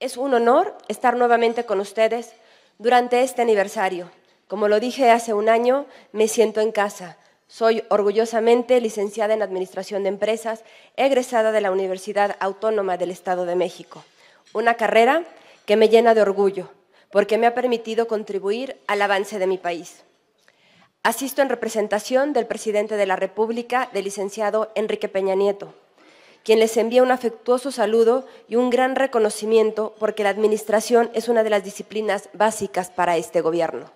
Es un honor estar nuevamente con ustedes durante este aniversario. Como lo dije hace un año, me siento en casa. Soy orgullosamente licenciada en Administración de Empresas, egresada de la Universidad Autónoma del Estado de México. Una carrera que me llena de orgullo, porque me ha permitido contribuir al avance de mi país. Asisto en representación del presidente de la República, del licenciado Enrique Peña Nieto quien les envía un afectuoso saludo y un gran reconocimiento porque la administración es una de las disciplinas básicas para este gobierno.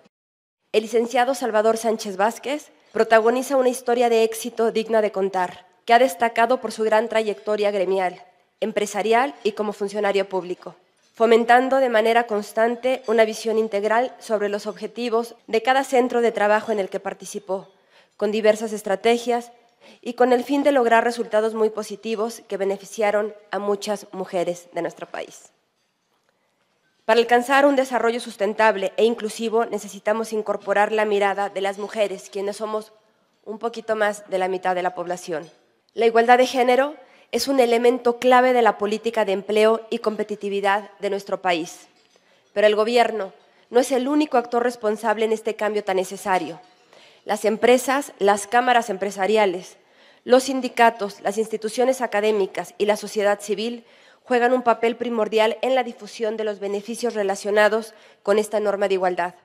El licenciado Salvador Sánchez Vázquez protagoniza una historia de éxito digna de contar, que ha destacado por su gran trayectoria gremial, empresarial y como funcionario público fomentando de manera constante una visión integral sobre los objetivos de cada centro de trabajo en el que participó, con diversas estrategias y con el fin de lograr resultados muy positivos que beneficiaron a muchas mujeres de nuestro país. Para alcanzar un desarrollo sustentable e inclusivo necesitamos incorporar la mirada de las mujeres, quienes somos un poquito más de la mitad de la población. La igualdad de género es un elemento clave de la política de empleo y competitividad de nuestro país. Pero el Gobierno no es el único actor responsable en este cambio tan necesario las empresas, las cámaras empresariales, los sindicatos, las instituciones académicas y la sociedad civil juegan un papel primordial en la difusión de los beneficios relacionados con esta norma de igualdad.